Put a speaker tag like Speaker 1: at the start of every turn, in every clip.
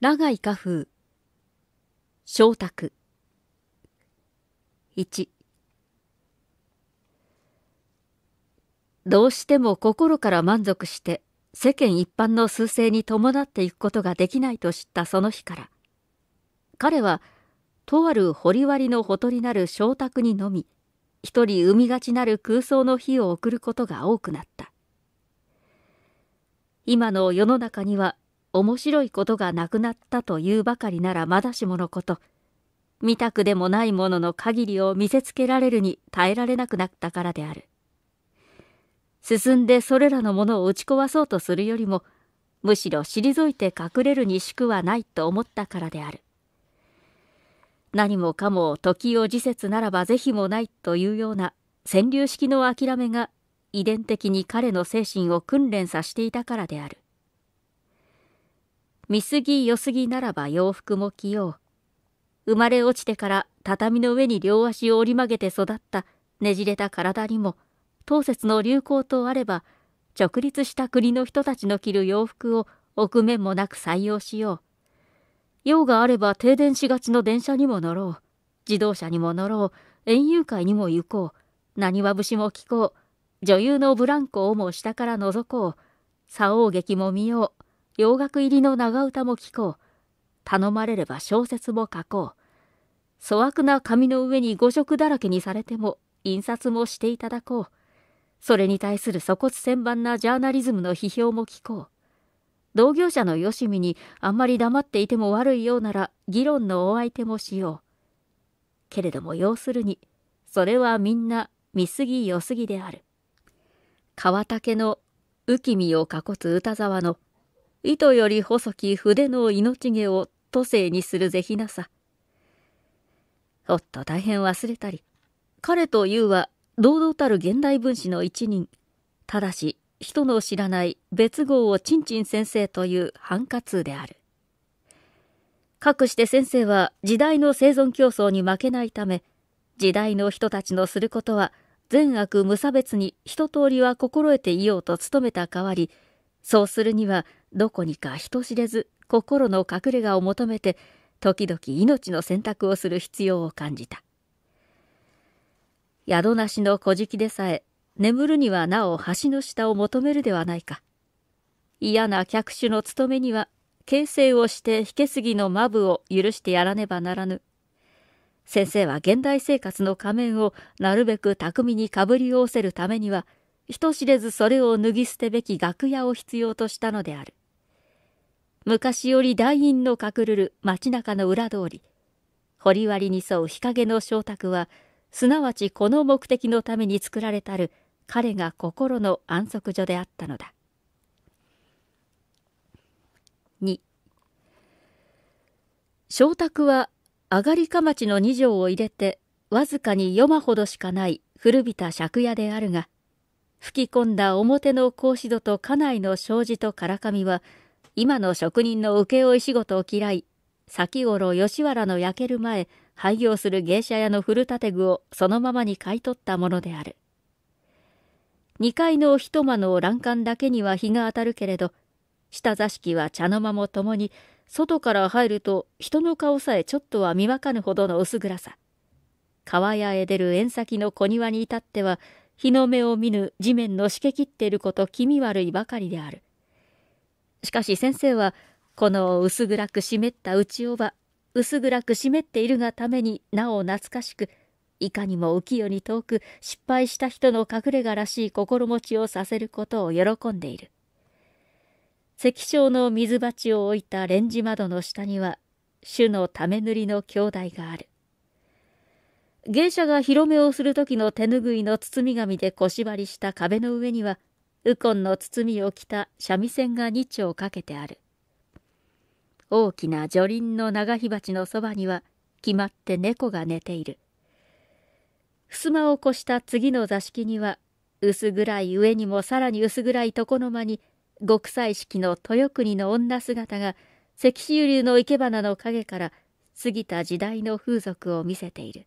Speaker 1: 長井家風昇卓1どうしても心から満足して世間一般の数勢に伴っていくことができないと知ったその日から彼はとある掘割のほとりなる昇卓にのみ一人生みがちなる空想の日を送ることが多くなった今の世の中には面白いことがなくなったというばかりならまだしものこと、見たくでもないものの限りを見せつけられるに耐えられなくなったからである。進んでそれらのものを打ち壊そうとするよりも、むしろ退いて隠れるにしくはないと思ったからである。何もかも時を時節ならば是非もないというような川柳式の諦めが遺伝的に彼の精神を訓練させていたからである。見すぎ良すぎならば洋服も着よう。生まれ落ちてから畳の上に両足を折り曲げて育ったねじれた体にも、当節の流行とあれば、直立した国の人たちの着る洋服を臆面もなく採用しよう。用があれば停電しがちの電車にも乗ろう。自動車にも乗ろう。園遊会にも行こう。何は節も聞こう。女優のブランコをも下から覗こう。作王劇も見よう。洋楽入りの長唄も聴こう。頼まれれば小説も書こう。粗悪な紙の上に五色だらけにされても、印刷もしていただこう。それに対する粗骨千番なジャーナリズムの批評も聞こう。同業者のよしみにあんまり黙っていても悪いようなら議論のお相手もしよう。けれども要するに、それはみんな見過ぎよすぎである。川竹の浮身を囲つ歌沢の糸より細き筆の命毛を都政にする是非なさ。おっと大変忘れたり、彼というは堂々たる現代文史の一人、ただし人の知らない別号をちんちん先生という反活である。かくして先生は時代の生存競争に負けないため、時代の人たちのすることは善悪無差別に一通りは心得ていようと努めた代わり、そうするにはどこにか人知れず心の隠れ家を求めて時々命の選択をする必要を感じた宿なしの小敷でさえ眠るにはなお橋の下を求めるではないか嫌な客主の務めには形成をして引けすぎのマブを許してやらねばならぬ先生は現代生活の仮面をなるべく巧みにかぶりおおせるためには人知れずそれを脱ぎ捨てべき楽屋を必要としたのである。昔より大院の隠るる町中の裏通り、堀割に沿う日陰の昇卓は、すなわちこの目的のために作られたる彼が心の安息所であったのだ。2昇卓は上がりかまちの二畳を入れてわずかに四間ほどしかない古びた借家であるが吹き込んだ表の格子戸と家内の障子とからかみは今の職人の請負仕事を嫌い、先頃吉原の焼ける前、廃業する芸者屋の古建具をそのままに買い取ったものである。2階の一間の欄干だけには日が当たるけれど、下座敷は茶の間も共に、外から入ると人の顔さえちょっとは見分かぬほどの薄暗さ。川屋へ出る縁先の小庭に至っては、日の目を見ぬ地面のしけきっていること気味悪いばかりである。しかし先生は、この薄暗く湿った内おば、薄暗く湿っているがためになお懐かしく、いかにも浮世に遠く失敗した人の隠れ家らしい心持ちをさせることを喜んでいる。石章の水鉢を置いたレンジ窓の下には、主のため塗りの兄弟がある。芸者が広めをする時の手ぬぐいの包み紙で腰張りした壁の上には、右近の包みを着た三味線が二丁かけてある。大きな女輪の長火鉢のそばには決まって猫が寝ている。襖を越した次の座敷には薄暗い上にもさらに薄暗い床の間に極彩色の豊国の女姿が石州流の生け花の影から過ぎた時代の風俗を見せている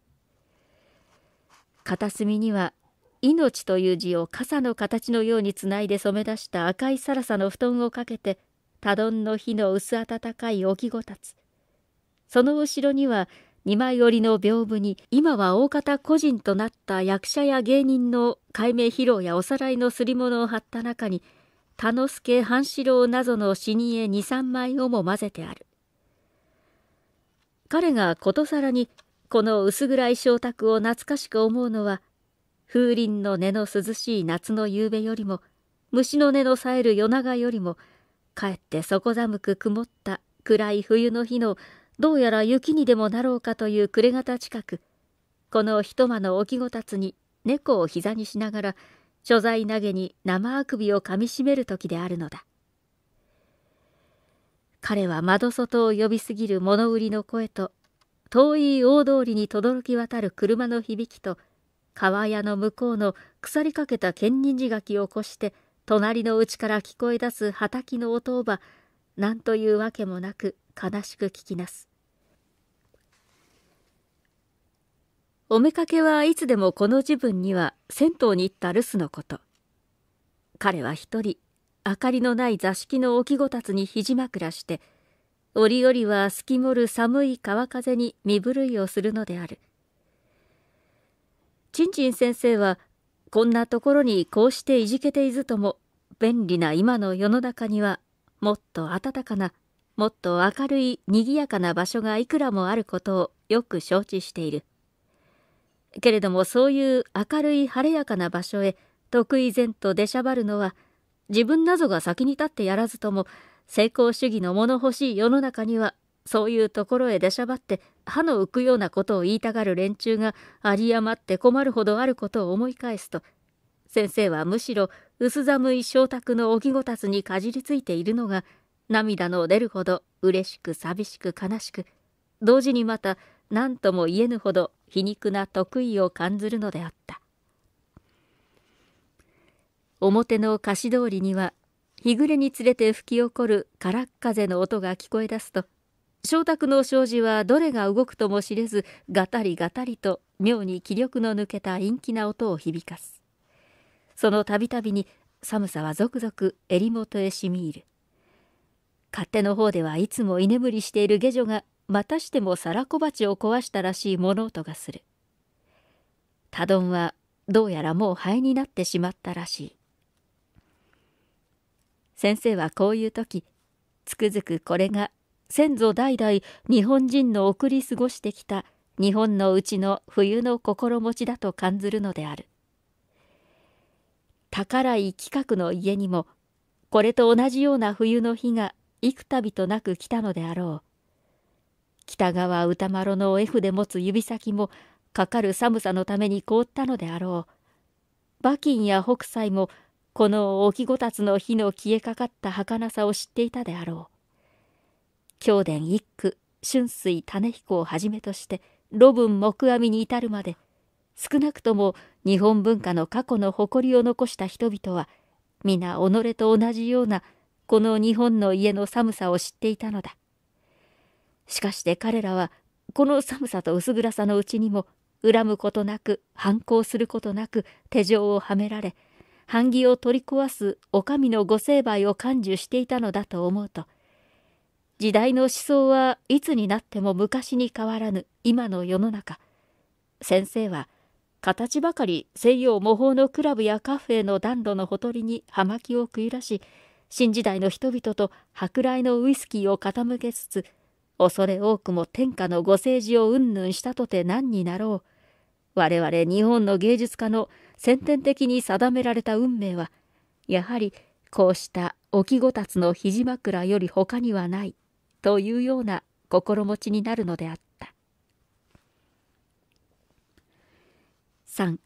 Speaker 1: 片隅には命という字を傘の形のようにつないで染め出した赤いサラサの布団をかけて多丼の火の薄暖かい置きごたつその後ろには二枚折りの屏風に今は大方個人となった役者や芸人の解明披露やおさらいのすり物を貼った中に田之助半四郎などの死に絵二三枚をも混ぜてある彼がことさらにこの薄暗い食卓を懐かしく思うのは風鈴の音の涼しい夏の夕べよりも虫の音のさえる夜長よりもかえって底寒く曇った暗い冬の日のどうやら雪にでもなろうかという暮れ方近くこの一間の置きごたつに猫を膝にしながら所在投げに生あくびをかみしめる時であるのだ彼は窓外を呼びすぎる物売りの声と遠い大通りに轟き渡る車の響きと川屋の向こうの腐りかけた剣人寺垣を越して隣の家から聞こえ出す畑の音ば何というわけもなく悲しく聞きなすおめかけはいつでもこの時分には銭湯に行った留守のこと彼は一人明かりのない座敷の置きごたつに肘枕して折々は透きもる寒い川風に身震いをするのであるちんちん先生はこんなところにこうしていじけていずとも便利な今の世の中にはもっと温かなもっと明るい賑やかな場所がいくらもあることをよく承知しているけれどもそういう明るい晴れやかな場所へ得意前と出しゃばるのは自分なぞが先に立ってやらずとも成功主義の物欲しい世の中にはそういうところへ出しゃばって歯の浮くようなことを言いたがる連中が有り余って困るほどあることを思い返すと先生はむしろ薄寒い昇卓のおぎごたつにかじりついているのが涙の出るほど嬉しく寂しく悲しく同時にまた何とも言えぬほど皮肉な得意を感ずるのであった表の貸し通りには日暮れにつれて吹き起こる空っ風の音が聞こえ出すと翔太の障子はどれが動くとも知れずガタリガタリと妙に気力の抜けた陰気な音を響かすそのたびたびに寒さは続々襟元へしみ入る勝手の方ではいつも居眠りしている下女がまたしても皿小鉢を壊したらしい物音がする多丼はどうやらもう灰になってしまったらしい先生はこういう時つくづくこれが先祖代々日本人の送り過ごしてきた日本のうちの冬の心持ちだと感ずるのである宝井企画の家にもこれと同じような冬の日が幾度となく来たのであろう北川歌丸の F で持つ指先もかかる寒さのために凍ったのであろう馬琴や北斎もこの置きごたつの火の消えかかった儚さを知っていたであろう京伝一区、春水種彦をはじめとして、路文木阿弥に至るまで、少なくとも日本文化の過去の誇りを残した人々は、皆己と同じような、この日本の家の寒さを知っていたのだ。しかして彼らは、この寒さと薄暗さのうちにも、恨むことなく、反抗することなく、手錠をはめられ、版木を取り壊すお上のご成敗を甘受していたのだと思うと、時代の思想はいつになっても昔に変わらぬ今の世の中先生は形ばかり西洋模倣のクラブやカフェの暖炉のほとりに葉巻を食い出し新時代の人々と舶来のウイスキーを傾けつつ恐れ多くも天下のご政治をうんぬんしたとて何になろう我々日本の芸術家の先天的に定められた運命はやはりこうした置きごたつの肘枕より他にはないというような心持ちになるのであった。3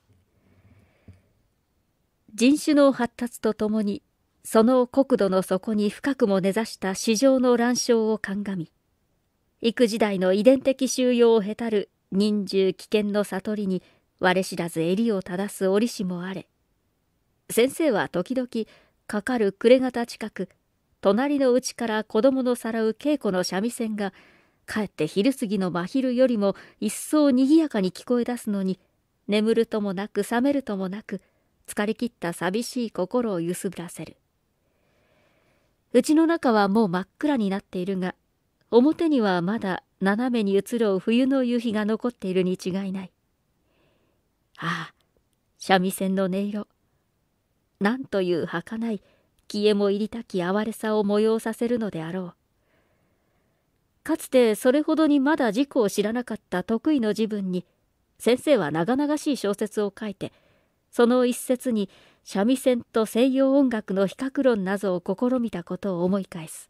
Speaker 1: 人種の発達とともにその国土の底に深くも根ざした市場の乱象を鑑み幾時代の遺伝的収容をへたる人獣危険の悟りに我知らず襟を正す折しもあれ先生は時々かかる暮れ方近く隣の家から子供のさらう稽古の三味線が、かえって昼過ぎの真昼よりも一層賑やかに聞こえ出すのに、眠るともなく覚めるともなく、疲れきった寂しい心を揺すぶらせる。うちの中はもう真っ暗になっているが、表にはまだ斜めに移ろう冬の夕日が残っているに違いない。ああ、三味線の音色。なんという儚い、消えも入りたき哀れさを催させるのであろう。かつてそれほどにまだ事故を知らなかった得意の自分に、先生は長々しい小説を書いて、その一節に三味線と西洋音楽の比較論などを試みたことを思い返す。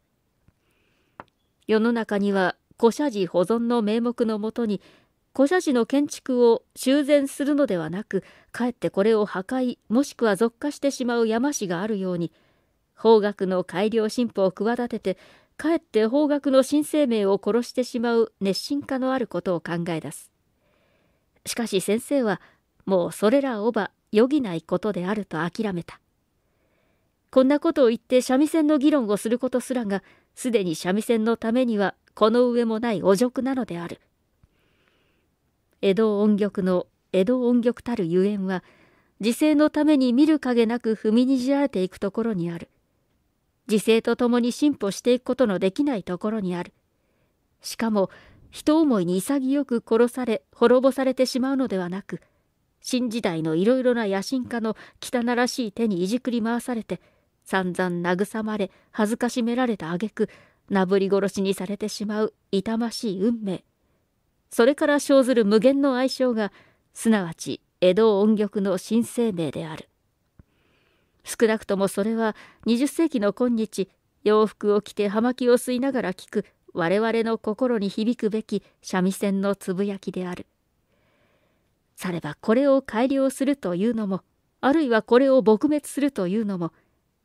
Speaker 1: 世の中には古社寺保存の名目のもとに、古社寺の建築を修繕するのではなく、かえってこれを破壊、もしくは俗化してしまう山師があるように、法学の改良進歩を企ててかえって法学の新生命を殺してしまう熱心家のあることを考え出すしかし先生はもうそれらをば余儀ないことであると諦めたこんなことを言って三味線の議論をすることすらがすでに三味線のためにはこの上もない汚辱なのである江戸音曲の江戸音曲たるゆえんは時勢のために見る影なく踏みにじられていくところにある時勢とともに進歩していくことのできないところにある。しかも、人思いに潔く殺され、滅ぼされてしまうのではなく、新時代のいろいろな野心家の汚らしい手にいじくり回されて、散々慰まれ、恥ずかしめられた挙句、なぶり殺しにされてしまう痛ましい運命。それから生ずる無限の愛称が、すなわち江戸音曲の新生命である。少なくともそれは20世紀の今日洋服を着て葉巻を吸いながら聞く我々の心に響くべき三味線のつぶやきである。さればこれを改良するというのもあるいはこれを撲滅するというのも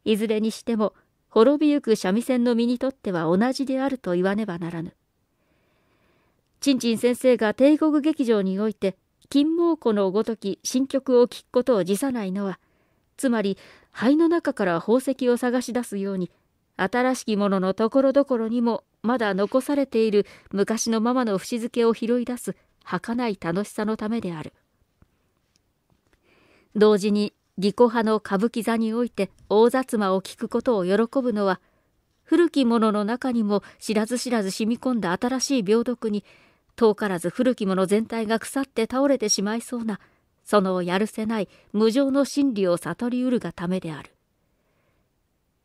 Speaker 1: いずれにしても滅びゆく三味線の身にとっては同じであると言わねばならぬ。ちんちん先生が帝国劇場において金毛湖のごとき新曲を聴くことを辞さないのはつまり灰の中から宝石を探し出すように新しきもののところどころにもまだ残されている昔のままの節づけを拾い出す儚い楽しさのためである同時に技巧派の歌舞伎座において大雑魔を聞くことを喜ぶのは古きものの中にも知らず知らず染み込んだ新しい病毒に遠からず古きもの全体が腐って倒れてしまいそうなそのやるせない無常の真理を悟りうるがためである。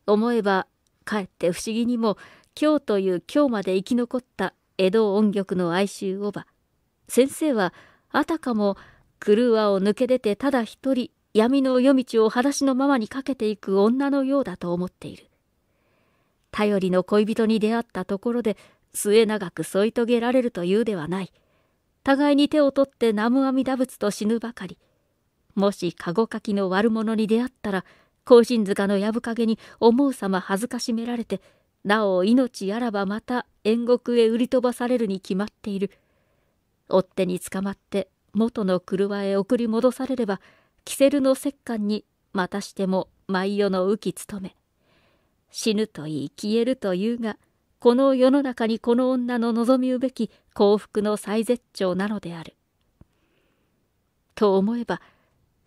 Speaker 1: 思えば、かえって不思議にも、今日という今日まで生き残った江戸音曲の哀愁をば、先生はあたかも狂わを抜け出てただ一人闇の夜道を裸足のままにかけていく女のようだと思っている。頼りの恋人に出会ったところで末永く添い遂げられるというではない。互いに手を取って南無阿弥陀仏と死ぬばかり。もし籠かきの悪者に出会ったら、後進塚の藪陰に思うさま恥ずかしめられて、なお命あらばまた縁獄へ売り飛ばされるに決まっている。追っ手に捕まって元の車へ送り戻されれば、キセルの折檻にまたしても舞夜の浮き務め。死ぬといい消えるというが、この世の中にこの女の望みうべき幸福の最絶頂なのである。と思えば、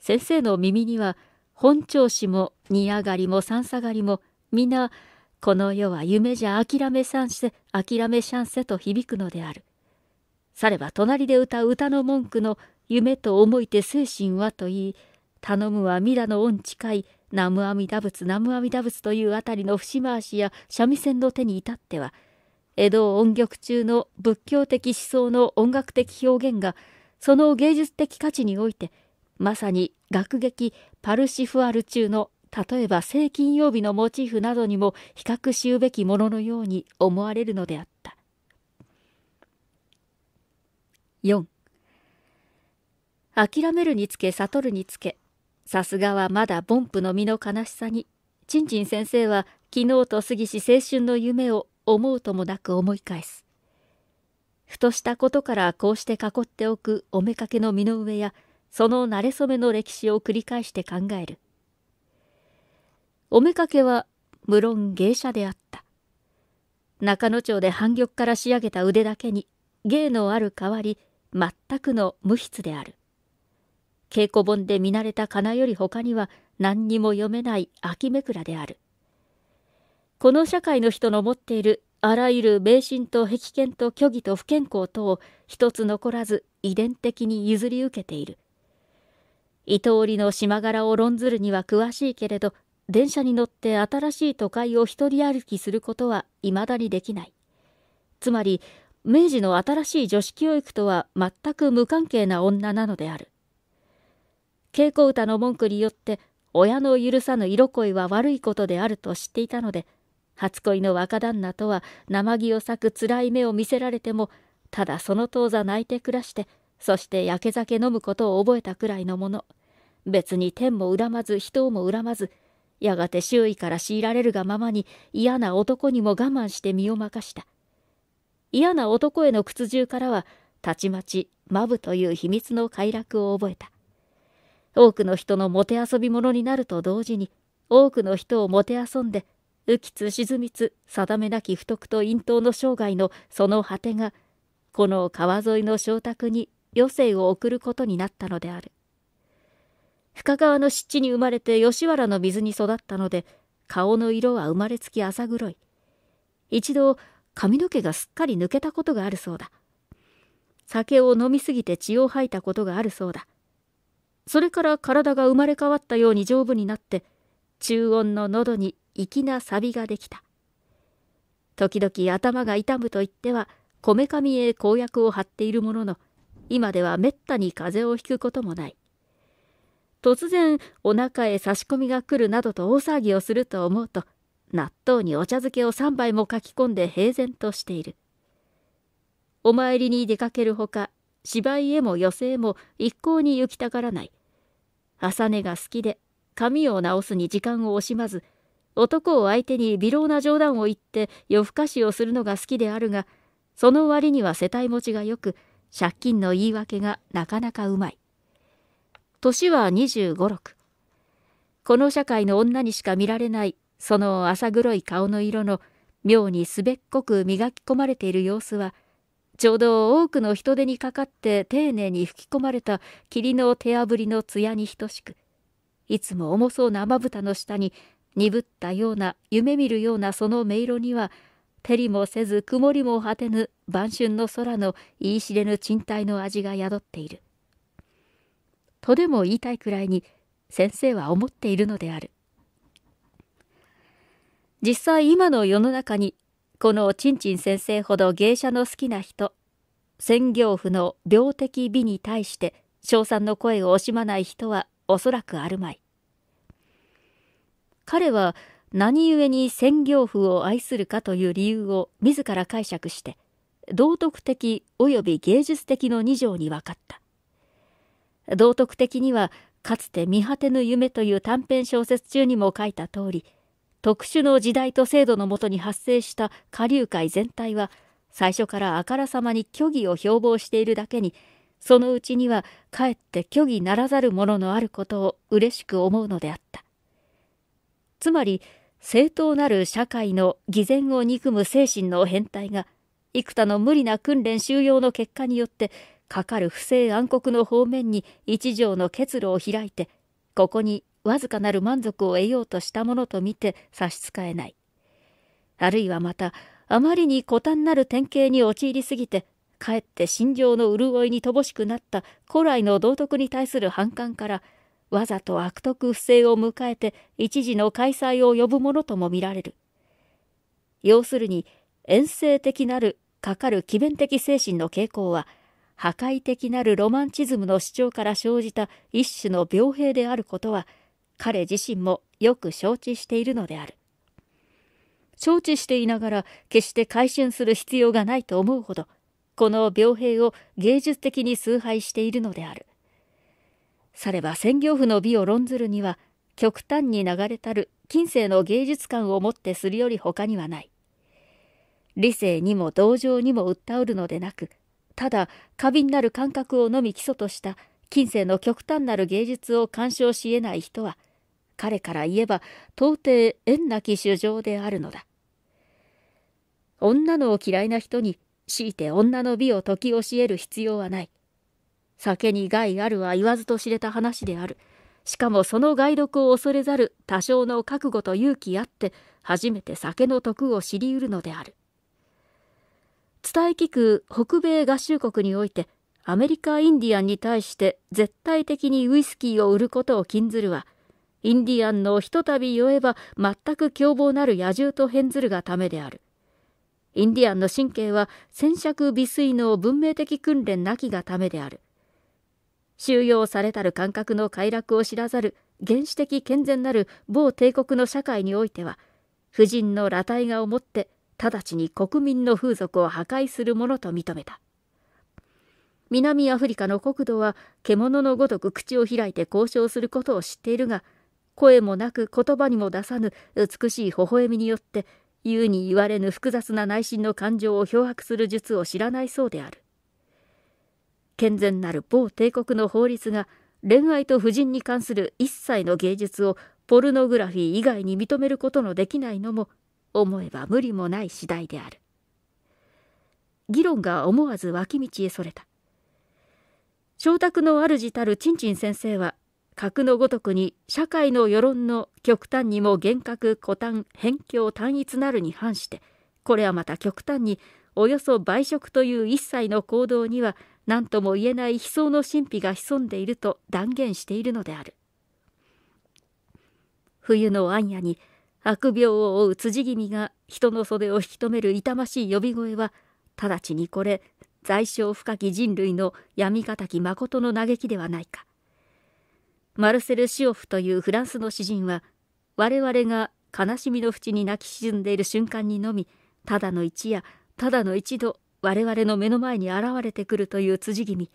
Speaker 1: 先生の耳には、本調子も荷上がりも三下がりも、皆、この世は夢じゃ諦めさんせ、諦めしゃんせと響くのである。されば隣で歌う歌の文句の夢と思いて精神はと言い、頼むはミラの恩近い、南無阿弥陀仏南無阿弥陀仏というあたりの節回しや三味線の手に至っては江戸音曲中の仏教的思想の音楽的表現がその芸術的価値においてまさに楽劇パルシフアル中の例えば聖金曜日のモチーフなどにも比較しうべきもののように思われるのであった。4諦めるにつけ悟るにつけさすがはまだ凡夫の身の悲しさに、ちんちん先生は昨日と過ぎし青春の夢を思うともなく思い返す。ふとしたことからこうして囲っておくおめかけの身の上や、その慣れ初めの歴史を繰り返して考える。おめかけは無論芸者であった。中野町で反逆から仕上げた腕だけに芸のある代わり全くの無筆である。稽古本で見慣れた仮名より他には何にも読めない秋めくらである。この社会の人の持っているあらゆる迷信と壁権と虚偽と不健康等を一つ残らず遺伝的に譲り受けている。伊藤織の島柄を論ずるには詳しいけれど、電車に乗って新しい都会を一人歩きすることはいまだにできない。つまり、明治の新しい女子教育とは全く無関係な女なのである。稽古歌の文句によって親の許さぬ色恋は悪いことであると知っていたので初恋の若旦那とは生木を裂くつらい目を見せられてもただその当座泣いて暮らしてそしてやけ酒飲むことを覚えたくらいのもの別に天も恨まず人をも恨まずやがて周囲から強いられるがままに嫌な男にも我慢して身を任した嫌な男への屈辱からはたちまちマブという秘密の快楽を覚えた多くの人のもて遊び者になると同時に多くの人をもてんで浮きつ沈みつ定めなき不徳と咽頭の生涯のその果てがこの川沿いの小宅に余生を送ることになったのである深川の湿地に生まれて吉原の水に育ったので顔の色は生まれつき浅黒い一度髪の毛がすっかり抜けたことがあるそうだ酒を飲みすぎて血を吐いたことがあるそうだそれから体が生まれ変わったように丈夫になって中音の喉に粋なサビができた時々頭が痛むと言ってはこめかみへ公約を張っているものの今ではめったに風邪をひくこともない突然お腹へ差し込みが来るなどと大騒ぎをすると思うと納豆にお茶漬けを3杯も書き込んで平然としているお参りに出かけるほか芝居へも寄席へも一向に行きたがらない朝寝が好きで髪を直すに時間を惜しまず男を相手に微妙な冗談を言って夜更かしをするのが好きであるがその割には世帯持ちがよく借金の言い訳がなかなかうまい年は2 5 6この社会の女にしか見られないその浅黒い顔の色の妙にすべっこく磨き込まれている様子はちょうど多くの人手にかかって丁寧に吹き込まれた霧の手あぶりの艶に等しく、いつも重そうなまぶたの下に、鈍ったような、夢見るようなその音色には、照りもせず曇りも果てぬ晩春の空の言い知れぬ賃貸の味が宿っている。とでも言いたいくらいに、先生は思っているのである。実際今の世の中にこのちんちん先生ほど芸者の好きな人、専業婦の病的美に対して称賛の声を惜しまない人はおそらくあるまい。彼は何故に専業婦を愛するかという理由を自ら解釈して、道徳的および芸術的の二条に分かった。道徳的にはかつて見果てぬ夢という短編小説中にも書いた通り、特殊の時代と制度のもとに発生した下流界全体は最初からあからさまに虚偽を標榜しているだけにそのうちにはかえって虚偽ならざるもののあることを嬉しく思うのであったつまり正当なる社会の偽善を憎む精神の変態が幾多の無理な訓練収容の結果によってかかる不正暗黒の方面に一条の結露を開いてここにわずかなる満足を得ようとしたものと見て差し支えない。あるいはまた、あまりに古短なる典型に陥りすぎて、かえって心情の潤いに乏しくなった古来の道徳に対する反感から、わざと悪徳不正を迎えて一時の開催を呼ぶものとも見られる。要するに、遠征的なる、かかる奇弁的精神の傾向は、破壊的なるロマンチズムの主張から生じた一種の病兵であることは、彼自身もよく承知しているのである。承知していながら決して改心する必要がないと思うほど、この病兵を芸術的に崇拝しているのである。されば専業婦の美を論ずるには、極端に流れたる近世の芸術観をもってするより他にはない。理性にも同情にも訴えるのでなく、ただ過敏なる感覚をのみ基礎とした近世の極端なる芸術を鑑賞し得ない人は、彼から言えば到底縁なき主情であるのだ。女のを嫌いな人に強いて女の美を解き教える必要はない。酒に害あるは言わずと知れた話である。しかもその害毒を恐れざる多少の覚悟と勇気あって初めて酒の徳を知りうるのである。伝え聞く北米合衆国においてアメリカインディアンに対して絶対的にウイスキーを売ることを禁ずるはインディアンのひとたび酔えば全く凶暴なる野獣と変ずるがためである。インディアンの神経は戦尺微水の文明的訓練なきがためである。収容されたる感覚の快楽を知らざる原始的健全なる某帝国の社会においては、婦人の裸体がをもって直ちに国民の風俗を破壊するものと認めた。南アフリカの国土は獣のごとく口を開いて交渉することを知っているが、声もなく言葉にも出さぬ美しい微笑みによって言うに言われぬ複雑な内心の感情を漂白する術を知らないそうである健全なる某帝国の法律が恋愛と婦人に関する一切の芸術をポルノグラフィー以外に認めることのできないのも思えば無理もない次第である議論が思わず脇道へそれた。承諾の主たるちんちん先生は格のごとくに社会の世論の極端にも厳格古単偏境単一なるに反してこれはまた極端におよそ売食という一切の行動には何とも言えない悲壮の神秘が潜んでいると断言しているのである冬の暗夜に悪病を負う辻君が人の袖を引き止める痛ましい呼び声は直ちにこれ在所深き人類の闇敵誠の嘆きではないかマルセル・シオフというフランスの詩人は我々が悲しみの淵に泣き沈んでいる瞬間にのみただの一夜ただの一度我々の目の前に現れてくるという辻気味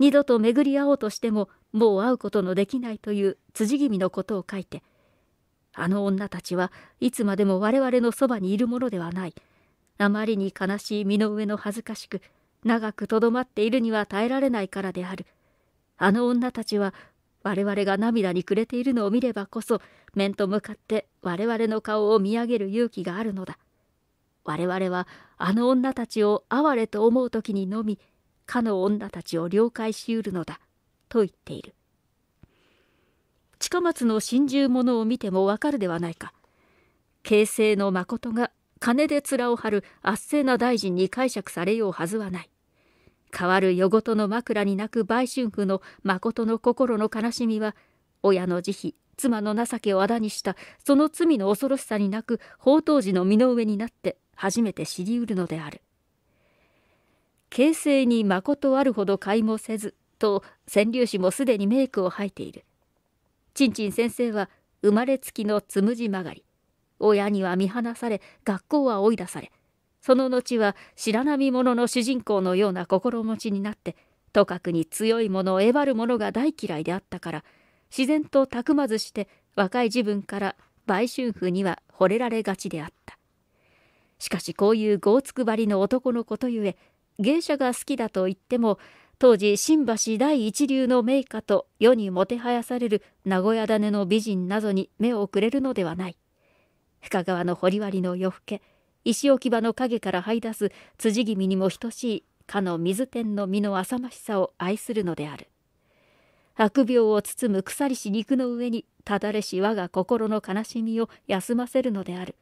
Speaker 1: 二度と巡り会おうとしてももう会うことのできないという辻気味のことを書いてあの女たちはいつまでも我々のそばにいるものではないあまりに悲しい身の上の恥ずかしく長くとどまっているには耐えられないからであるあの女たちは我々が涙に暮れているのを見ればこそ面と向かって我々の顔を見上げる勇気があるのだ我々はあの女たちを哀れと思う時にのみかの女たちを了解しうるのだと言っている近松の心中物を見てもわかるではないか形成の誠が金で面を張る圧政な大臣に解釈されようはずはない変わる夜ごとの枕に泣く売春婦の誠の心の悲しみは親の慈悲妻の情けをあだにしたその罪の恐ろしさに泣く宝刀時の身の上になって初めて知りうるのである形勢に誠あるほど買いもせずと川柳詩もすでにメイクを吐いているちんちん先生は生まれつきのつむじ曲がり親には見放され学校は追い出されその後は白波者の主人公のような心持ちになってとかくに強い者をえばる者が大嫌いであったから自然とたくまずして若い自分から売春婦には惚れられがちであったしかしこういう剛つくばりの男の子とゆえ芸者が好きだと言っても当時新橋第一流の名家と世にもてはやされる名古屋種の美人などに目をくれるのではない深川の掘割の夜更け石置き場の影から這い出す辻気味にも等しいかの水天の実の浅ましさを愛するのである悪病を包む腐りし肉の上にただれし我が心の悲しみを休ませるのである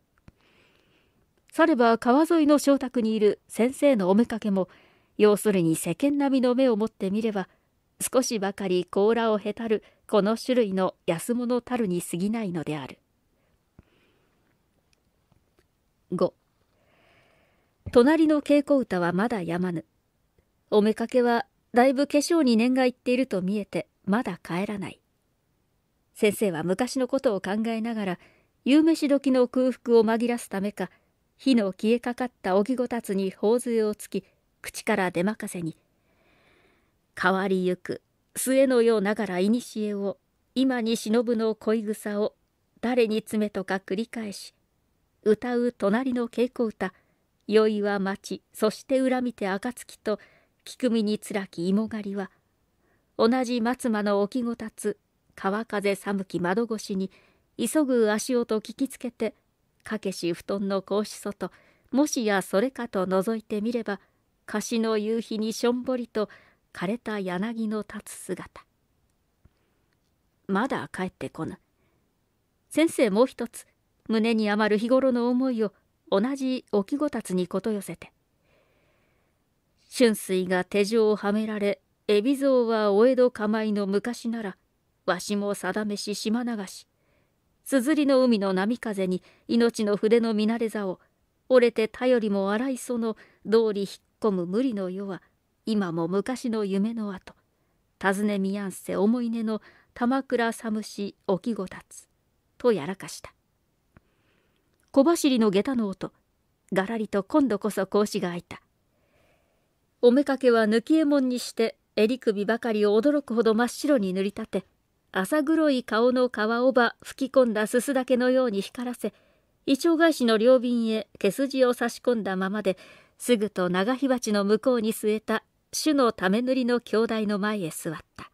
Speaker 1: されば川沿いの小宅にいる先生のお目かけも要するに世間並みの目を持ってみれば少しばかり甲羅をへたるこの種類の安物たるに過ぎないのである。5隣の稽古歌はまだやまぬ。おめかけはだいぶ化粧に念がいっていると見えてまだ帰らない。先生は昔のことを考えながら夕飯時の空腹を紛らすためか火の消えかかったおぎごたつに頬杖をつき口から出まかせに「変わりゆく末のようながら古を今に忍ぶの恋草を誰に詰めとか繰り返し歌う隣の稽古歌酔いは町そして恨みて暁と聞く身につらき芋狩りは同じ松間の置きごたつ川風寒き窓越しに急ぐ足音聞きつけてかけし布団の格子外もしやそれかと覗いてみれば貸しの夕日にしょんぼりと枯れた柳の立つ姿まだ帰ってこぬ先生もう一つ胸に余る日頃の思いを同じきごたつにこと寄せて春水が手錠をはめられ海老蔵はお江戸構いの昔ならわしも定めし島流し硯りの海の波風に命の筆の見慣れ座を折れて頼りも荒いその道理引っ込む無理の世は今も昔の夢の後尋ねみやんせ思い出の玉倉寒し置きごたつとやらかした小走りの下駄の音がらりと今度こそ格子が開いたおめかけは抜きえもんにして襟首ばかりを驚くほど真っ白に塗りたて浅黒い顔の皮をば吹き込んだすすだけのように光らせ胃腸返しの両鬢へ毛筋を差し込んだままですぐと長火鉢の向こうに据えた種のため塗りの兄弟の前へ座った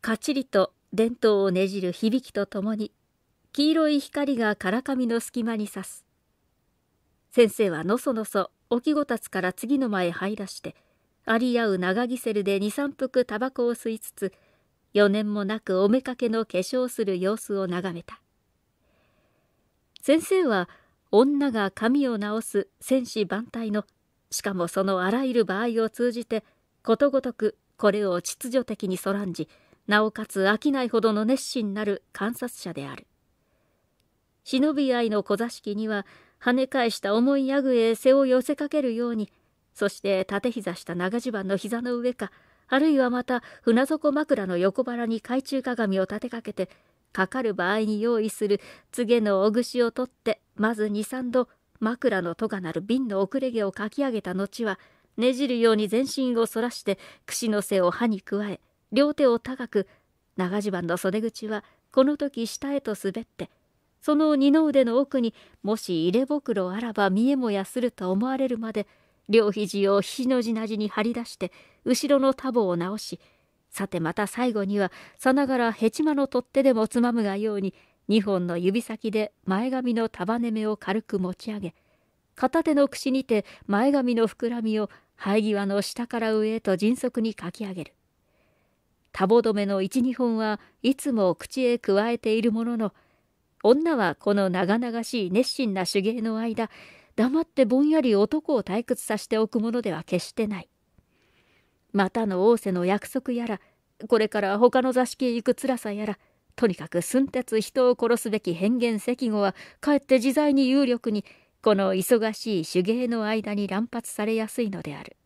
Speaker 1: かちりと伝統をねじる響きとともに黄色い光がからかみの隙間に刺す先生はのそのそおきごたつから次の間へ入らしてあり合う長ギセルで二三服タバコを吸いつつ4年もなくお目かけの化粧する様子を眺めた先生は女が髪を直す戦士万体のしかもそのあらゆる場合を通じてことごとくこれを秩序的にそらんじなおかつ飽きないほどの熱心なる観察者である忍び合いの小座敷には跳ね返した重いやぐへ背を寄せかけるようにそして立て膝した長襦袢の膝の上かあるいはまた船底枕の横腹に懐中鏡を立てかけてかかる場合に用意するげのお串を取ってまず23度枕の戸がなる瓶の遅れ毛をかき上げた後はねじるように全身をそらして櫛の背を歯に加え両手を高く長襦袢の袖口はこの時下へと滑ってその二の腕の奥にもし入れ袋あらば見えもやすると思われるまで両肘を肘の字なじに張り出して後ろのタボを直しさてまた最後にはさながらヘチマの取っ手でもつまむがように二本の指先で前髪の束ね目を軽く持ち上げ片手の口にて前髪の膨らみを生え際の下から上へと迅速にかき上げる。タボ止めの一二本はいつも口へくわえているものの女はこの長々しい熱心な手芸の間黙ってぼんやり男を退屈させておくものでは決してないまたの仰せの約束やらこれから他の座敷へ行く辛さやらとにかく寸鉄人を殺すべき変幻赤語はかえって自在に有力にこの忙しい手芸の間に乱発されやすいのである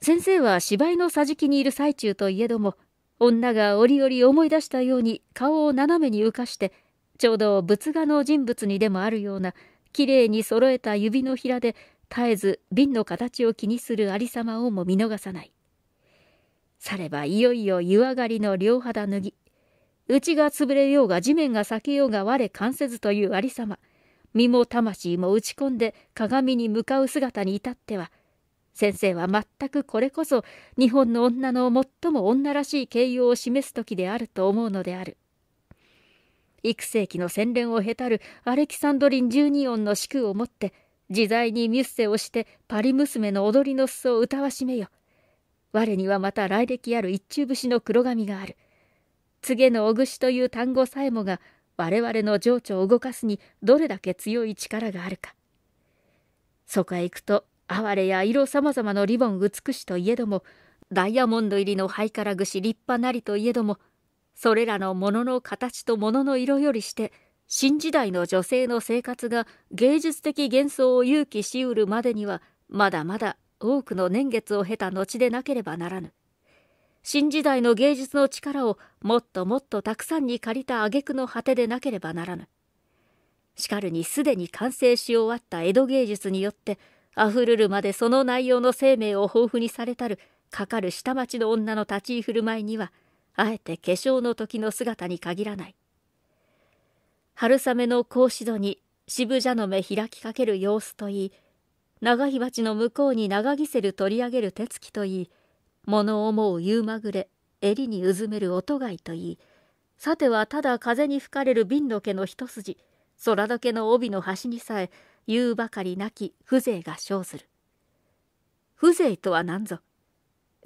Speaker 1: 先生は芝居の桟敷にいる最中といえども女が折々思い出したように顔を斜めに浮かしてちょうど仏画の人物にでもあるようなきれいに揃えた指のひらで絶えず瓶の形を気にする有様をも見逃さない。さればいよいよ湯上がりの両肌脱ぎ内が潰れようが地面が裂けようが我関せずという有様身も魂も打ち込んで鏡に向かう姿に至っては先生は全くこれこそ日本の女の最も女らしい形容を示す時であると思うのである。幾世紀の洗練を経たるアレキサンドリン十二音の宿をもって自在にミュッセをしてパリ娘の踊りの裾を歌わしめよ。我にはまた来歴ある一中節の黒髪がある。告げのおぐしという単語さえもが我々の情緒を動かすにどれだけ強い力があるか。そこへ行くと哀れや色様々のリボン美しといえども、ダイヤモンド入りのハイカラ串立派なりといえども、それらのものの形とものの色よりして、新時代の女性の生活が芸術的幻想を勇気しうるまでには、まだまだ多くの年月を経た後でなければならぬ。新時代の芸術の力をもっともっとたくさんに借りた挙句の果てでなければならぬ。しかるにすでに完成し終わった江戸芸術によってあふるるまでその内容の生命を豊富にされたるかかる下町の女の立ち居振る舞いにはあえて化粧の時の姿に限らない春雨の格子戸に渋蛇の目開きかける様子といい長火鉢の向こうに長ぎせる取り上げる手つきといい物思う夕まぐれ襟にうずめる音がいといいさてはただ風に吹かれる瓶の毛の一筋空どけの帯の端にさえ言うばかりなき風情が生ずる風情とは何ぞ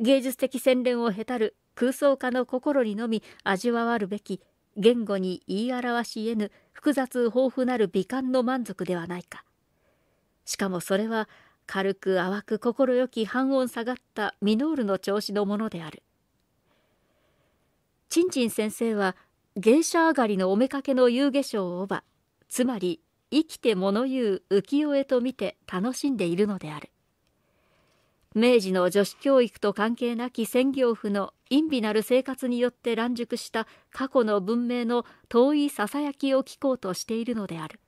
Speaker 1: 芸術的洗練をへたる空想家の心にのみ味わわるべき言語に言い表し得ぬ複雑豊富なる美観の満足ではないかしかもそれは軽く淡く快き半音下がったミノールの調子のものであるちんちん先生は芸者上がりのおめかけの遊化粧をばつまり生きて物言う浮世絵と見て楽しんでいるのである明治の女子教育と関係なき専業婦の陰微なる生活によって乱熟した過去の文明の遠いささやきを聞こうとしているのである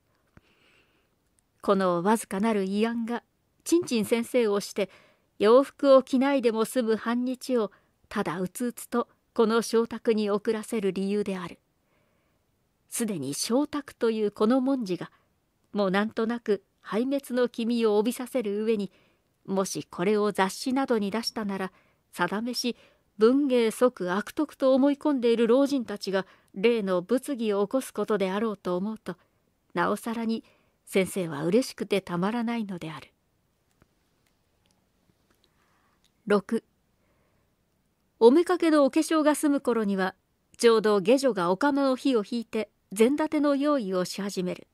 Speaker 1: このわずかなる慰安がちんちん先生をして洋服を着ないでも済む半日をただうつうつとこの昇卓に送らせる理由であるすでに昇卓というこの文字が「もうなんとなく敗滅の君を帯びさせる上にもしこれを雑誌などに出したなら定めし文芸即悪徳と思い込んでいる老人たちが例の物議を起こすことであろうと思うとなおさらに先生は嬉しくてたまらないのである。6おめかけのお化粧が済む頃にはちょうど下女がお釜の火を引いて膳立ての用意をし始める。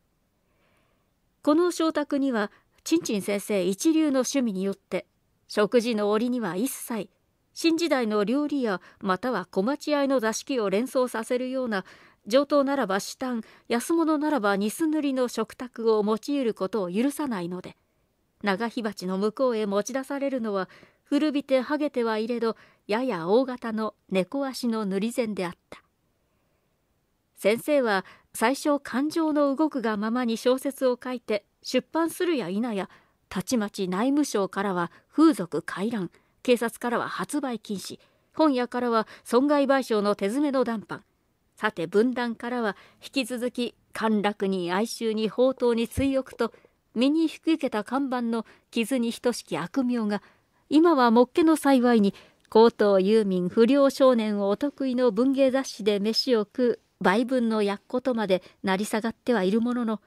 Speaker 1: この昇卓にはちんちん先生一流の趣味によって食事の折には一切新時代の料理やまたは小町合いの座敷を連想させるような上等ならば下端安物ならばニス塗りの食卓を用いることを許さないので長火鉢の向こうへ持ち出されるのは古びてはげてはいれどやや大型の猫足の塗り膳であった。先生は最初感情の動くがままに小説を書いて出版するや否やたちまち内務省からは風俗回覧警察からは発売禁止本屋からは損害賠償の手詰めの談判さて分断からは引き続き陥落に哀愁に宝刀に追憶と身に引き受けた看板の傷に等しき悪名が今はもっけの幸いに高等遊民不良少年をお得意の文芸雑誌で飯を食う倍分のやっことまで成り下がってはいるものの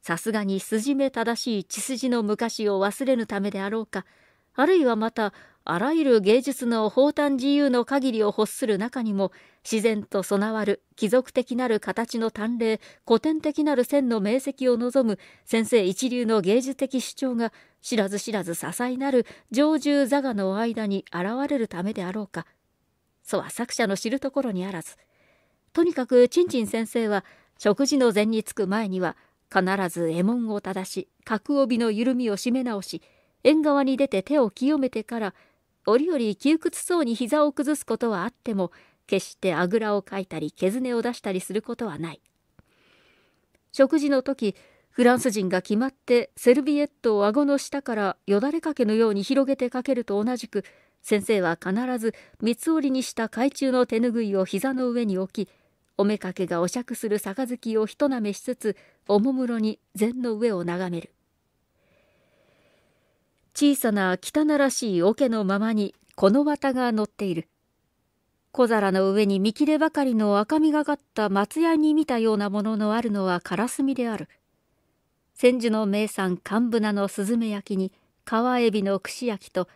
Speaker 1: さすがに筋目正しい血筋の昔を忘れぬためであろうかあるいはまたあらゆる芸術の放誕自由の限りを欲する中にも自然と備わる貴族的なる形の鍛麗古典的なる線の明晰を望む先生一流の芸術的主張が知らず知らず些細なる常住座我の間に現れるためであろうか。そは作者の知るところにあらずとにかくちんちん先生は食事の膳につく前には必ず衛門を正し角帯の緩みを締め直し縁側に出て手を清めてから折々窮屈そうに膝を崩すことはあっても決してあぐらをかいたり毛ずねを出したりすることはない食事の時フランス人が決まってセルビエットを顎の下からよだれかけのように広げてかけると同じく先生は必ず三つ折りにした懐中の手ぬぐいを膝の上に置きおめかけがお酌する杯をひとなめしつつおもむろに禅の上を眺める小さな汚らしい桶のままにこの綿が乗っている小皿の上に見切ればかりの赤みがかった松屋に見たようなもののあるのはからすみである千住の名産寒ブナのスズメ焼きに川エビの串焼きと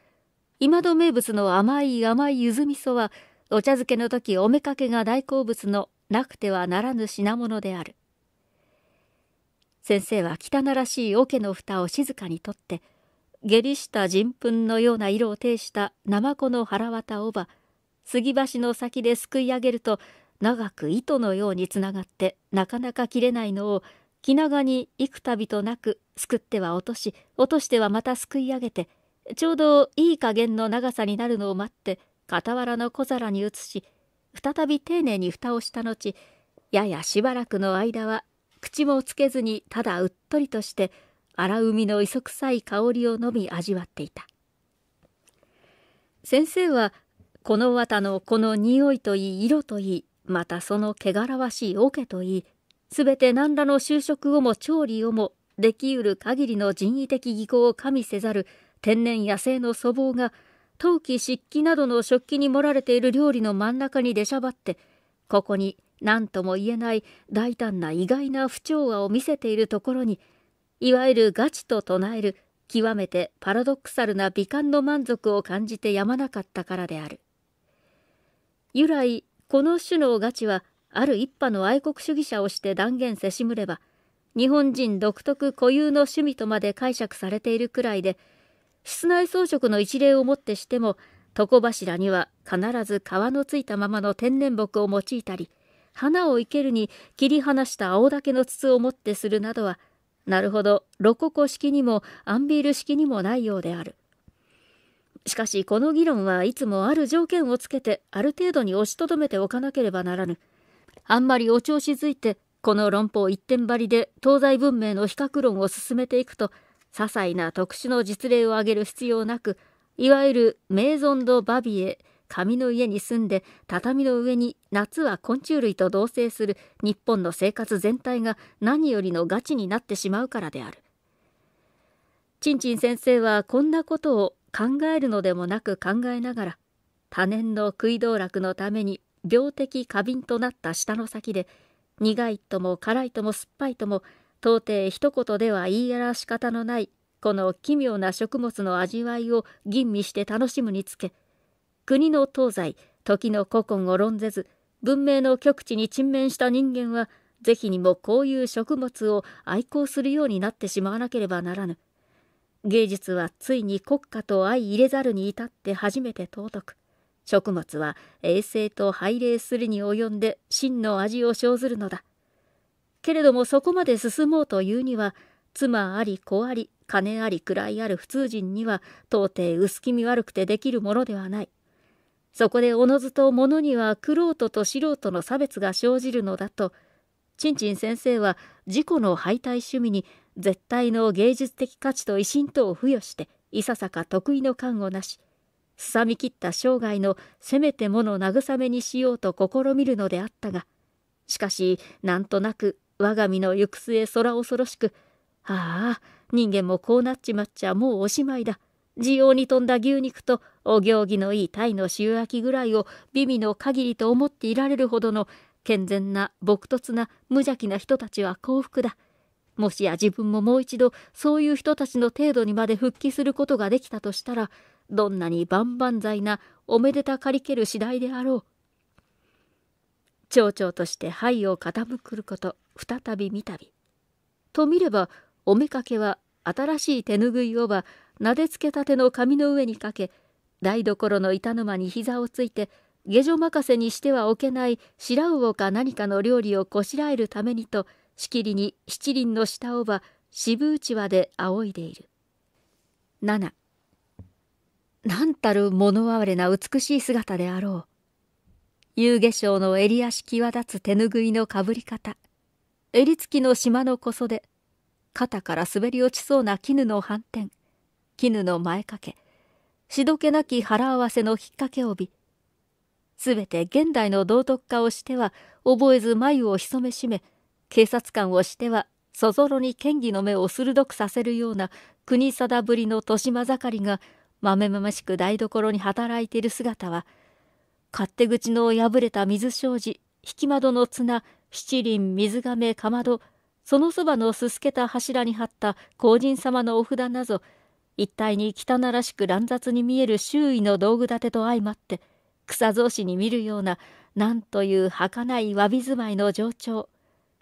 Speaker 1: 今戸名物の甘い甘いゆず味噌はお茶漬けの時おめかけが大好物のなくてはならぬ品物である先生は汚らしい桶の蓋を静かに取って下痢した人糞のような色を呈したナマコの腹綿をば杉橋の先ですくい上げると長く糸のようにつながってなかなか切れないのを気長に幾たびとなくすくっては落とし落としてはまたすくい上げてちょうどいい加減の長さになるのを待って傍らの小皿に移し再び丁寧に蓋をした後ややしばらくの間は口もつけずにただうっとりとして荒海の磯臭い香りをのみ味わっていた先生はこの綿のこの匂いといい色といいまたその汚らわしい桶といいすべて何らの就職をも調理をもできうる限りの人為的技巧を加味せざる天然野生の粗暴が陶器漆器などの食器に盛られている料理の真ん中に出しゃばってここに何とも言えない大胆な意外な不調和を見せているところにいわゆるガチと唱える極めてパラドックサルな美観の満足を感じてやまなかったからである由来この種のガチはある一派の愛国主義者をして断言せしむれば日本人独特固有の趣味とまで解釈されているくらいで室内装飾の一例をもってしても床柱には必ず皮のついたままの天然木を用いたり花を生けるに切り離した青竹の筒をもってするなどはなるほどロココ式にもアンビール式にもないようである。しかしこの議論はいつもある条件をつけてある程度に押しとどめておかなければならぬ。あんまりお調子づいてこの論法一点張りで東西文明の比較論を進めていくと些細な特殊の実例を挙げる必要なくいわゆるメイゾン・ド・バビエ紙の家に住んで畳の上に夏は昆虫類と同棲する日本の生活全体が何よりのガチになってしまうからである。ちんちん先生はこんなことを考えるのでもなく考えながら多年の食い道楽のために病的過敏となった舌の先で苦いとも辛いとも酸っぱいとも到底一言では言い表し方のないこの奇妙な食物の味わいを吟味して楽しむにつけ国の東西時の古今を論ぜず文明の極地に沈面した人間は是非にもこういう食物を愛好するようになってしまわなければならぬ芸術はついに国家と相入れざるに至って初めて尊く食物は衛生と拝礼するに及んで真の味を生ずるのだけれどもそこまで進もうというには妻あり子あり金あり位ある普通人には到底薄気味悪くてできるものではない。そこでおのずと物には苦労とと素人の差別が生じるのだとちんちん先生は自己の敗退趣味に絶対の芸術的価値と威信とを付与していささか得意の感をなしすさみきった生涯のせめてもの慰めにしようと試みるのであったがしかしなんとなく我が身の行く末空恐ろしく、ああ、人間もこうなっちまっちゃもうおしまいだ。需要に富んだ牛肉とお行儀のいい鯛の塩焼きぐらいを美味の限りと思っていられるほどの健全な朴突な無邪気な人たちは幸福だ。もしや自分ももう一度そういう人たちの程度にまで復帰することができたとしたら、どんなに万々歳なおめでたかりける次第であろう。町長として灰を傾くること再び見たびと見ればおめかけは新しい手ぬぐいをばなでつけたての紙の上にかけ台所の板の間に膝をついて下女任せにしてはおけない白魚か何かの料理をこしらえるためにとしきりに七輪の下をば渋うちわで仰いでいる。7なんたる物哀れな美しい姿であろう。夕化粧の襟足際立つ手ぬぐいのかぶり方襟付きの島の小袖肩から滑り落ちそうな絹の反転絹の前掛けしどけなき腹合わせの引っ掛け帯すべて現代の道徳家をしては覚えず眉を潜めしめ警察官をしてはそぞろに県議の目を鋭くさせるような国定ぶりの豊島盛りがまめまめしく台所に働いている姿は勝手口の破れた水障子、引き窓の綱、七輪、水亀、かまど、そのそばのすすけた柱に貼った公人様のお札など、一体に汚らしく乱雑に見える周囲の道具立てと相まって、草造紙に見るような、なんという儚いわび住まいの情緒、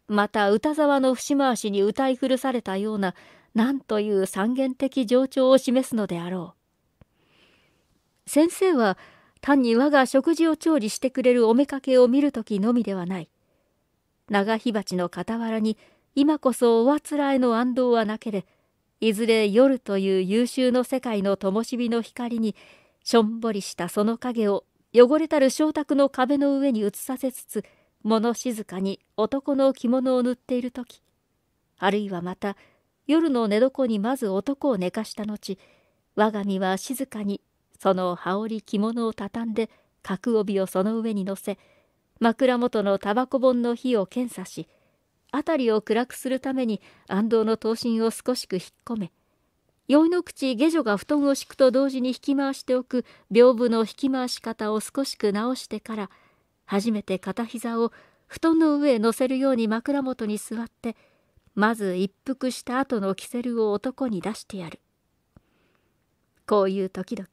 Speaker 1: また歌沢の節回しに歌い古されたような、なんという三元的情緒を示すのであろう。先生は、単に我が食事を調理してくれるおめかけを見る時のみではない長火鉢の傍らに今こそおあつらえの安藤はなけれいずれ夜という優秀の世界の灯火の光にしょんぼりしたその影を汚れたる床卓の壁の上に移させつつ物静かに男の着物を塗っている時あるいはまた夜の寝床にまず男を寝かした後我が身は静かにその羽織着物を畳んで角帯をその上に乗せ枕元のタバコ盆の火を検査し辺りを暗くするために安藤の刀身を少しく引っ込め宵の口下女が布団を敷くと同時に引き回しておく屏風の引き回し方を少しく直してから初めて片膝を布団の上へ乗せるように枕元に座ってまず一服した後のキセルを男に出してやるこういう時々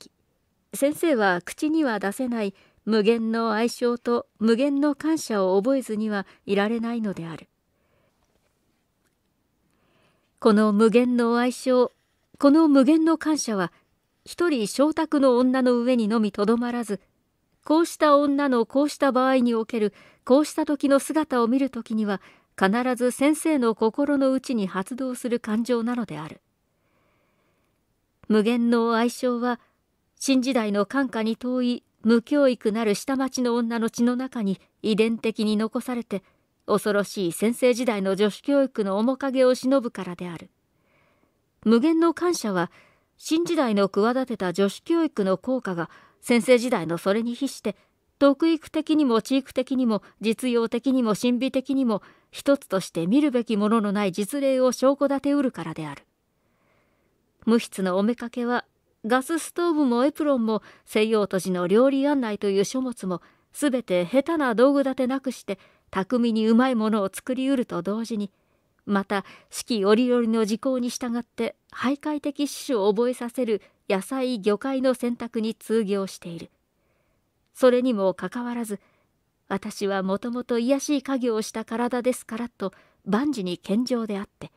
Speaker 1: 先生は口には出せない無限の愛称と無限の感謝を覚えずにはいられないのであるこの無限の愛称、この無限の感謝は一人承諾の女の上にのみとどまらずこうした女のこうした場合におけるこうした時の姿を見る時には必ず先生の心の内に発動する感情なのである無限の愛称は新時代の感化に遠い無教育なる下町の女の血の中に遺伝的に残されて恐ろしい先生時代の女子教育の面影を忍ぶからである無限の感謝は新時代の企てた女子教育の効果が先生時代のそれに比して特育的にも地域的にも実用的にも神秘的にも一つとして見るべきもののない実例を証拠立てうるからである無筆のおめかけはガスストーブもエプロンも西洋都市の料理案内という書物も全て下手な道具立てなくして巧みにうまいものを作りうると同時にまた四季折々の時効に従って徘徊的死守を覚えさせる野菜魚介の選択に通行しているそれにもかかわらず私はもともと癒しい家業をした体ですからと万事に健常であって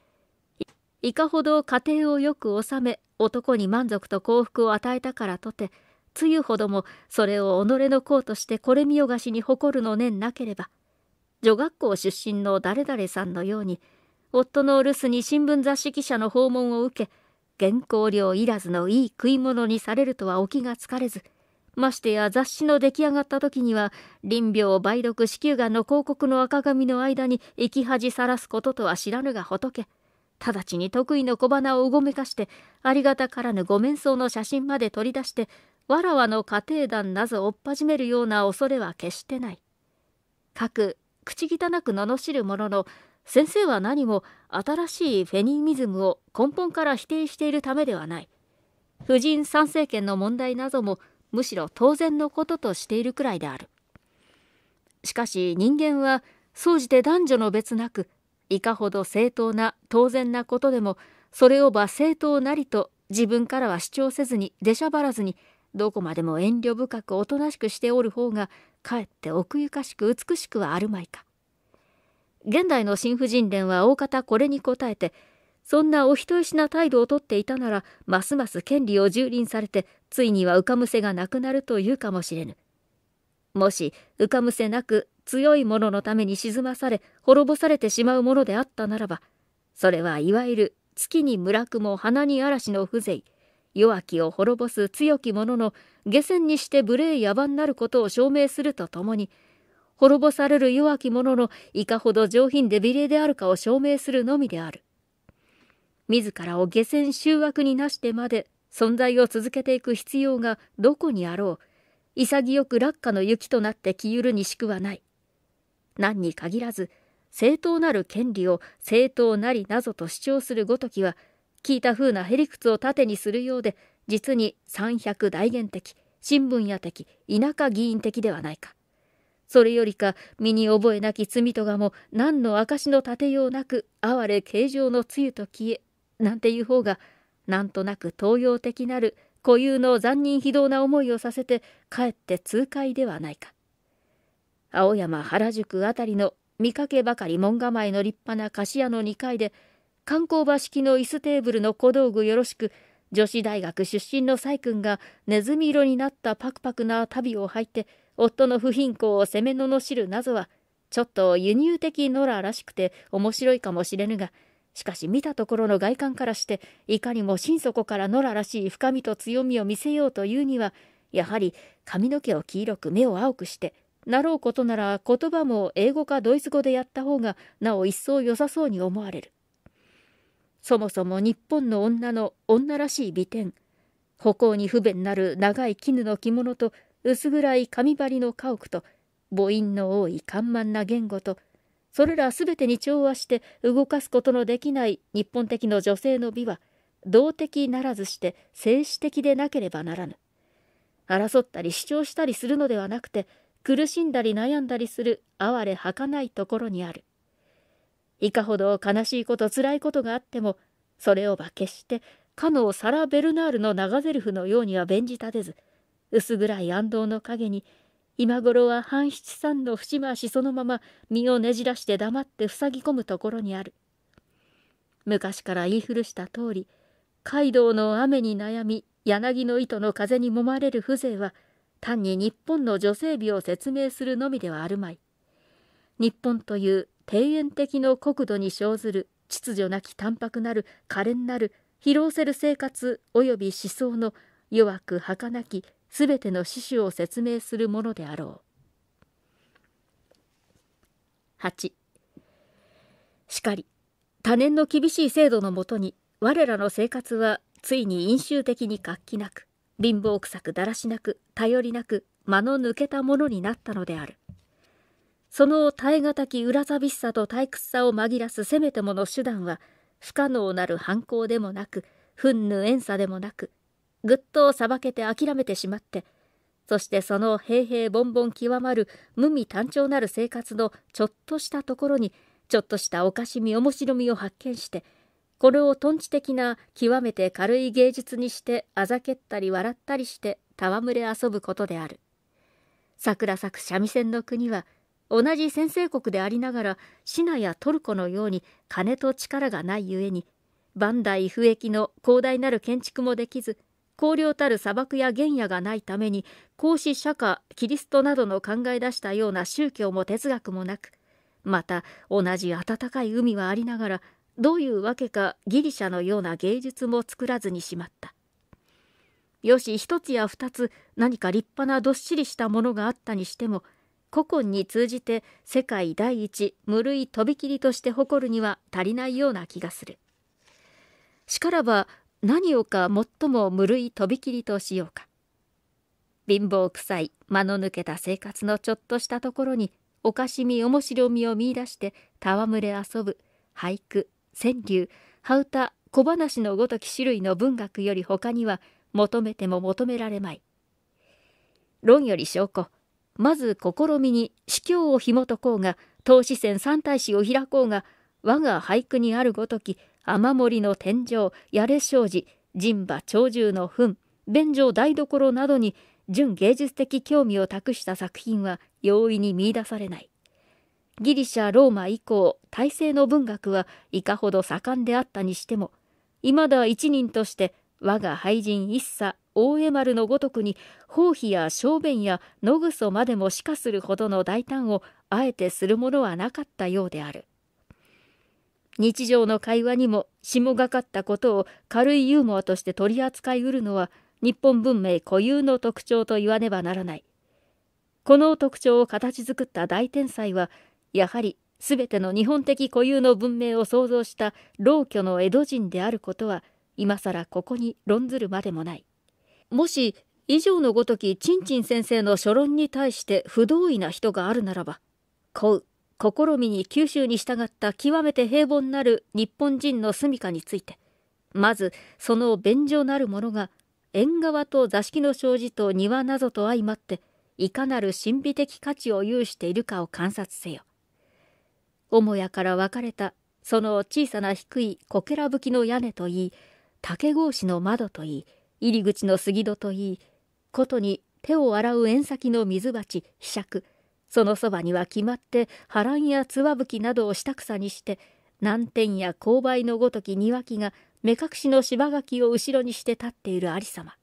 Speaker 1: いかほど家庭をよく治め男に満足と幸福を与えたからとてつゆほどもそれを己の功としてこれ見よがしに誇るの念なければ女学校出身の誰々さんのように夫のお留守に新聞雑誌記者の訪問を受け原稿料いらずのいい食い物にされるとはお気がつかれずましてや雑誌の出来上がった時には林病梅毒子宮がんの広告の赤紙の間に生き恥さらすこととは知らぬが仏直ちに得意の小鼻をうごめかして、ありがたからぬご面相の写真まで取り出して、わらわの家庭団なぞ追っ始めるような恐れは決してない。かく、口汚く罵るものの、先生は何も新しいフェニミズムを根本から否定しているためではない。婦人参政権の問題などもむしろ当然のこととしているくらいである。しかし人間は総じて男女の別なくいかほど正当な当然なことでもそれを罵正当なりと自分からは主張せずに出しゃばらずにどこまでも遠慮深くおとなしくしておる方がかえって奥ゆかしく美しくはあるまいか。現代の新婦人伝は大方これに応えてそんなお人よしな態度をとっていたならますます権利を蹂躙されてついには浮かむせがなくなるというかもしれぬ。もし浮かむせなく強い者のために沈まされ滅ぼされてしまうものであったならばそれはいわゆる月に村雲花に嵐の風情弱きを滅ぼす強き者の下船にして無礼野蛮なることを証明するとともに滅ぼされる弱き者のいかほど上品で美麗であるかを証明するのみである自らを下船醜悪になしてまで存在を続けていく必要がどこにあろう潔く落下の雪となって消ゆるにしくはない何に限らず正当なる権利を正当なりなぞと主張するごときは聞いた風なへりくつを盾にするようで実に三百大言的新聞屋的田舎議員的ではないかそれよりか身に覚えなき罪とがも何の証の立てようなく哀れ形状の露と消えなんていう方がなんとなく東洋的なる固有の残忍非道な思いをさせてかえって痛快ではないか青山原宿あたりの見かけばかり門構えの立派な菓子屋の2階で観光場式の椅子テーブルの小道具よろしく女子大学出身の細君がネズミ色になったパクパクな足袋を履いて夫の不貧困を責めののしる謎はちょっと輸入的ノラらしくて面白いかもしれぬがしかし見たところの外観からしていかにも心底からノラらしい深みと強みを見せようというにはやはり髪の毛を黄色く目を青くしてなろうことなら言葉も英語かドイツ語でやった方がなお一層良さそうに思われる。そもそも日本の女の女らしい美点、歩行に不便なる長い絹の着物と薄暗い紙張りの家屋と母音の多い緩慢な言語とそれらすべてに調和して動かすことのできない日本的の女性の美は動的ならずして静止的でなければならぬ。争ったり主張したりするのではなくて苦しんだり悩んだりする哀れ儚いところにあるいかほど悲しいことつらいことがあってもそれをば決してかのサラ・ベルナールの長ゼルフのようには弁じ立てず薄暗い暗道の陰に今頃は半七三の節回しそのまま身をねじらして黙って塞ぎ込むところにある昔から言い古した通りカイドウの雨に悩み柳の糸の風にもまれる風情は単に日本の女性美を説明するのみではあるまい。日本という庭園的の国土に生ずる秩序なき淡白なる可憐なる疲労せる生活及び思想の弱く儚きすべての死守を説明するものであろう。8しかり多年の厳しい制度のもとに我らの生活はついに飲酒的に活気なく貧乏くさくだらしなく頼りなく間の抜けたものになったのであるその耐え難き裏寂しさと退屈さを紛らすせめてもの手段は不可能なる反抗でもなく憤怒怨さでもなくぐっとさばけて諦めてしまってそしてその平平凡凡極まる無味単調なる生活のちょっとしたところにちょっとしたおかしみ面白みを発見してこれをトンチ的な極めて軽い芸術にしてあざけったり笑ったりして戯れ遊ぶことである桜咲く三味線の国は同じ先制国でありながらシナやトルコのように金と力がないゆえに万代不益の広大なる建築もできず荒涼たる砂漠や原野がないために孔子釈迦キリストなどの考え出したような宗教も哲学もなくまた同じ暖かい海はありながらどういうわけかギリシャのような芸術も作らずにしまったよし一つや二つ何か立派などっしりしたものがあったにしても古今に通じて世界第一無類とびきりとして誇るには足りないような気がするしからば何をか最も無類とびきりとしようか貧乏臭い間の抜けた生活のちょっとしたところにおかしみ面白みを見いだして戯れ遊ぶ俳句川柳羽歌小話のごとき種類の文学より他には求めても求められまい論より証拠まず試みに司教を紐解こうが投資戦三大使を開こうが我が俳句にあるごとき雨漏りの天井やれ障子神馬鳥獣の糞便所台所などに純芸術的興味を託した作品は容易に見出されないギリシャ・ローマ以降、体制の文学はいかほど盛んであったにしても、いまだ一人として我が俳人一茶大江丸のごとくに包皮や小便や野ぐそまでも歯かするほどの大胆をあえてするものはなかったようである日常の会話にも霜がかったことを軽いユーモアとして取り扱いうるのは日本文明固有の特徴と言わねばならないこの特徴を形作った大天才はやはり全ての日本的固有の文明を創造した老居の江戸人であることは今更ここに論ずるまでもない。もし以上のごときちんちん先生の書論に対して不同意な人があるならば幸う試みに九州に従った極めて平凡なる日本人の住処についてまずその便所なるものが縁側と座敷の障子と庭などと相まっていかなる神秘的価値を有しているかを観察せよ。母屋から分かれたその小さな低いこけらぶきの屋根といい竹格子の窓といい入り口の杉戸といいことに手を洗う縁先の水鉢ひしゃくそのそばには決まって波乱やつわぶきなどを下草にして難天や勾配のごとき庭木が目隠しの芝垣を後ろにして立っている有様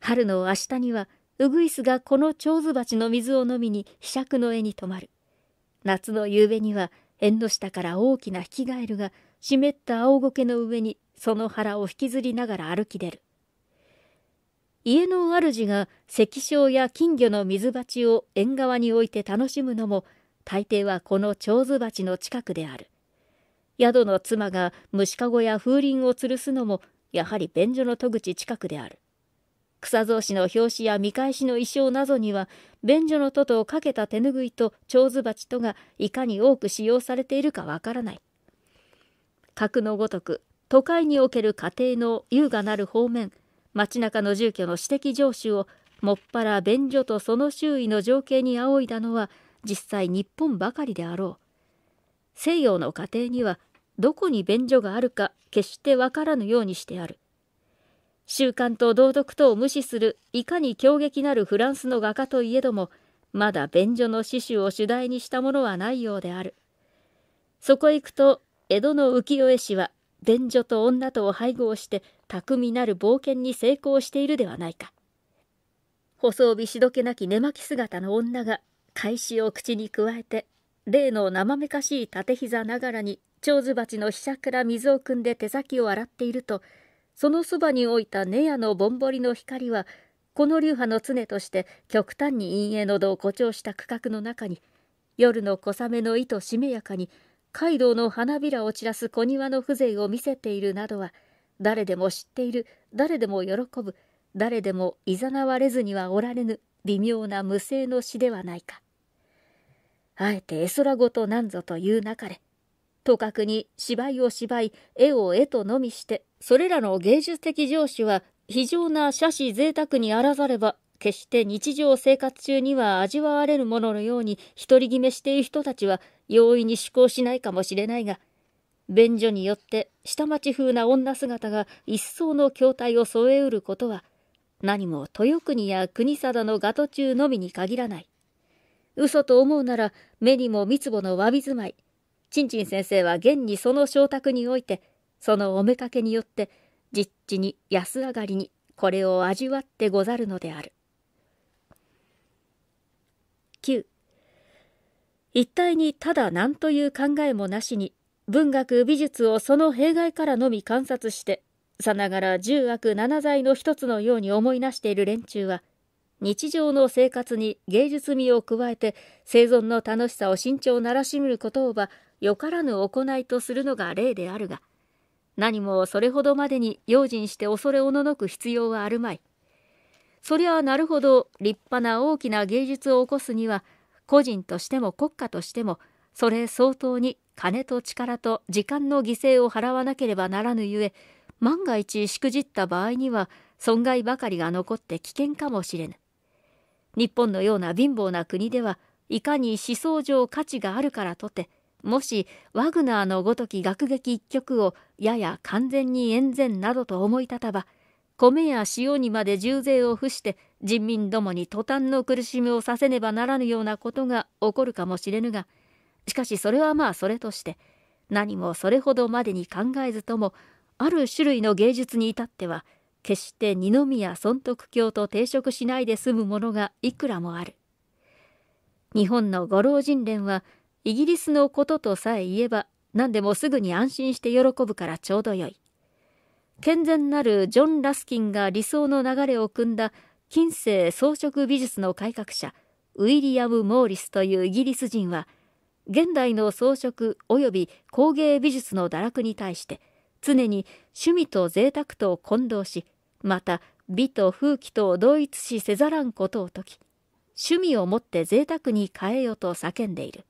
Speaker 1: 春の明日にはうぐいすがこの蝶ズ鉢の水を飲みにひしゃくの絵に止まる夏の夕べには縁の下から大きなヒキガエルが湿った青苔の上にその腹を引きずりながら歩き出る。家の主が石床や金魚の水鉢を縁側に置いて楽しむのも大抵はこの長寿鉢の近くである。宿の妻が虫かごや風鈴を吊るすのもやはり便所の戸口近くである。草草子の表紙や見返しの衣装などには便所の戸とかけた手ぬぐいと蝶子鉢とがいかに多く使用されているかわからない格のごとく都会における家庭の優雅なる方面街中の住居の私的城主をもっぱら便所とその周囲の情景に仰いだのは実際日本ばかりであろう西洋の家庭にはどこに便所があるか決してわからぬようにしてある習慣と道徳とを無視するいかに強撃なるフランスの画家といえどもまだ便所の詩集を主題にしたものはないようであるそこへ行くと江戸の浮世絵師は便所と女とを配合して巧みなる冒険に成功しているではないか細帯しどけなき寝巻き姿の女が返しを口に加えて例の生めかしい立て膝ながらに蝶ズ鉢の飛車から水を汲んで手先を洗っているとそのそばに置いたネヤのぼんぼりの光は、この流派の常として極端に陰影の度を誇張した区画の中に、夜の小雨の糸しめやかに、カイドウの花びらを散らす小庭の風情を見せているなどは、誰でも知っている、誰でも喜ぶ、誰でもいざなわれずにはおられぬ微妙な無声の詩ではないか。あえて絵空ごとなんぞという中で、とかくに芝居を芝居、絵を絵とのみして、それらの芸術的上司は非常な写真贅沢にあらざれば、決して日常生活中には味わわれるもののように独り決めしている人たちは容易に思考しないかもしれないが、便所によって下町風な女姿が一層の筐体を添えうることは、何も豊国や国定のガト中のみに限らない。嘘と思うなら目にも三つぼのわび住まい、ちんちん先生は現にその承諾においてそのお妾かけによって実地に安上がりにこれを味わってござるのである9一体にただ何という考えもなしに文学美術をその弊害からのみ観察してさながら十悪七罪の一つのように思いなしている連中は日常の生活に芸術味を加えて生存の楽しさを慎重ならしむることをばよからぬ行いとするのが例であるが何もそれほどまでに用心して恐れおののく必要はあるまいそりゃあなるほど立派な大きな芸術を起こすには個人としても国家としてもそれ相当に金と力と時間の犠牲を払わなければならぬゆえ万が一しくじった場合には損害ばかりが残って危険かもしれぬ日本のような貧乏な国ではいかに思想上価値があるからとてもしワグナーのごとき楽劇一曲をやや完全に演禅などと思い立たば米や塩にまで重税を付して人民どもに途端の苦しみをさせねばならぬようなことが起こるかもしれぬがしかしそれはまあそれとして何もそれほどまでに考えずともある種類の芸術に至っては決して二宮尊徳教と抵触しないで済むものがいくらもある日本のご老人連はイギリスのこととさえ言えば何でもすぐに安心して喜ぶからちょうどよい。健全なるジョン・ラスキンが理想の流れを組んだ近世装飾美術の改革者ウィリアム・モーリスというイギリス人は現代の装飾及び工芸美術の堕落に対して常に趣味と贅沢と混同しまた美と風紀とを同一視せざらんことを説き趣味をもって贅沢に変えよと叫んでいる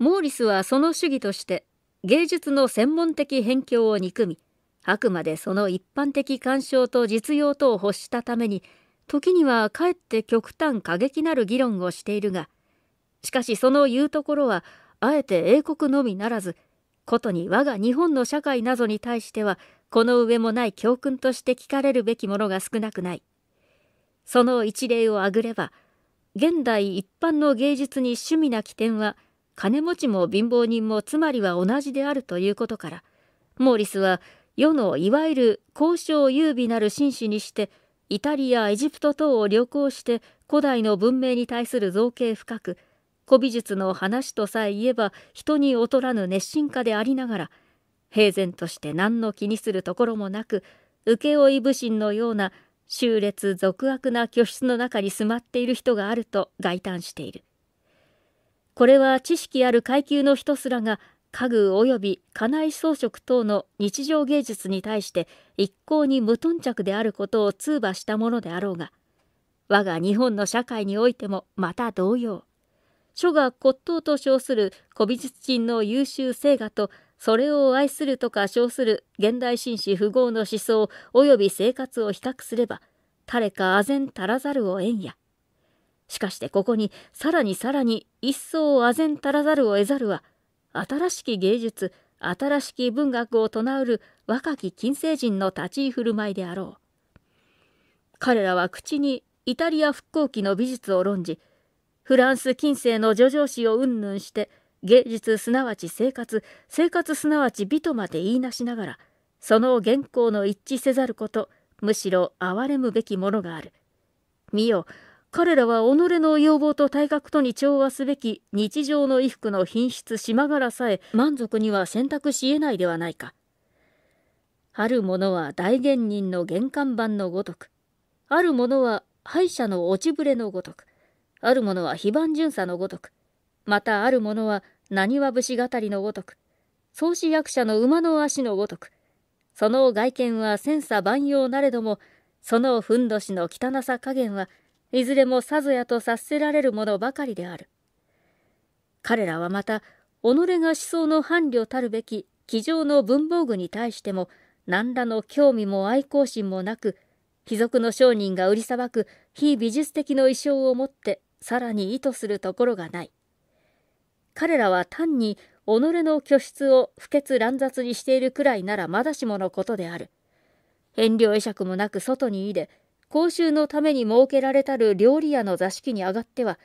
Speaker 1: モーリスはその主義として芸術の専門的偏見を憎みあくまでその一般的干渉と実用とを欲したために時にはかえって極端過激なる議論をしているがしかしその言うところはあえて英国のみならずことに我が日本の社会などに対してはこの上もない教訓として聞かれるべきものが少なくないその一例を挙ぐれば現代一般の芸術に趣味な起点は金持ちも貧乏人もつまりは同じであるということからモーリスは世のいわゆる交渉優美なる紳士にしてイタリアエジプト等を旅行して古代の文明に対する造形深く古美術の話とさえ言えば人に劣らぬ熱心家でありながら平然として何の気にするところもなく請負武神のような終裂。俗悪な居室の中に住まっている人があると慨嘆しているこれは知識ある階級の人すらが家具及び家内装飾等の日常芸術に対して一向に無頓着であることを通話したものであろうが我が日本の社会においてもまた同様書が骨董と称する古美術品の優秀成果とそれを愛するとか称する現代紳士富豪の思想及び生活を比較すれば誰か唖然足らざるをえんや。しかしてここにさらにさらに一層あぜんたらざるを得ざるは新しき芸術新しき文学を唱うる若き近世人の立ち居振る舞いであろう彼らは口にイタリア復興期の美術を論じフランス近世の叙情詩をうんぬんして芸術すなわち生活生活すなわち美とまで言いなしながらその原稿の一致せざることむしろ憐れむべきものがある見よ彼らは己の要望と体格とに調和すべき日常の衣服の品質島柄さえ満足には選択し得ないではないか。ある者は大元人の玄関版のごとく、ある者は敗者の落ちぶれのごとく、ある者は非番巡査のごとく、またある者は何は節語りのごとく、創始役者の馬の足のごとく、その外見は千差万用なれども、そのふんどしの汚さ加減はいずれもさぞやと察せられるものばかりである。彼らはまた、己が思想の伴侶たるべき机上の文房具に対しても、何らの興味も愛好心もなく、貴族の商人が売りさばく非美術的の意匠をもって、さらに意図するところがない。彼らは単に己の居室を不潔乱雑にしているくらいならまだしものことである。遠慮会釈もなく外にいで、講習のために設けられたる料理屋の座敷に上がっては、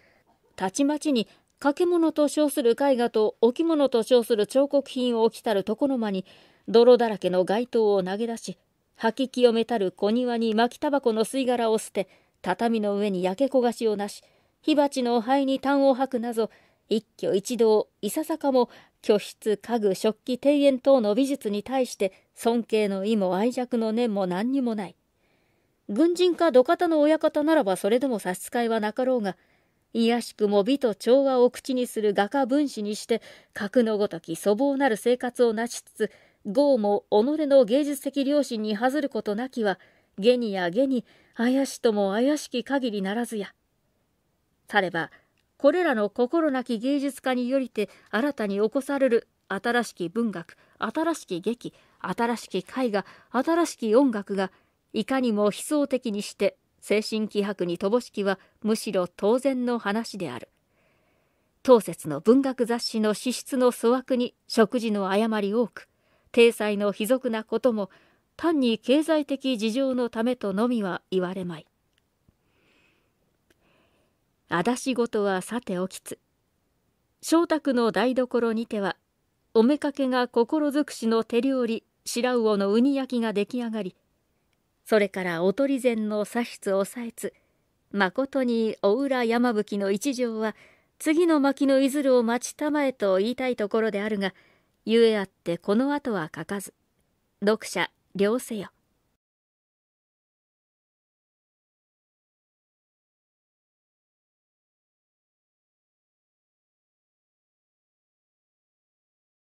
Speaker 1: たちまちに掛物と称する絵画と置物と称する彫刻品を置きたる床の間に、泥だらけの街灯を投げ出し、吐き清めたる小庭に巻きタバコの吸い殻を捨て、畳の上に焼け焦がしをなし、火鉢の灰に炭を吐くなど、一挙一動、いささかも、居室、家具、食器、庭園等の美術に対して、尊敬の意も愛着の念も何にもない。軍人か土方の親方ならばそれでも差し支えはなかろうが、卑しくも美と調和を口にする画家分子にして、格のごとき粗暴なる生活をなしつつ、豪も己の芸術的良心に恥ずることなきは、下にや下に、怪しとも怪しき限りならずや。たれば、これらの心なき芸術家によりて新たに起こされる新しき文学、新しき劇、新しき絵画、新しき音楽が、いかにも悲壮的にして精神気迫に乏しきはむしろ当然の話である当節の文学雑誌の資質の粗悪に食事の誤り多く体裁の卑俗なことも単に経済的事情のためとのみは言われまいあだしごとはさておきつ翔太の台所にてはおめかけが心尽くしの手料理白魚のウニ焼きが出来上がりそれからおとり膳の左筆をさえつまことにお浦山吹の一条は次の巻のいずるを待ちたまえと言いたいところであるがゆえあってこの後は書かず読者了せよ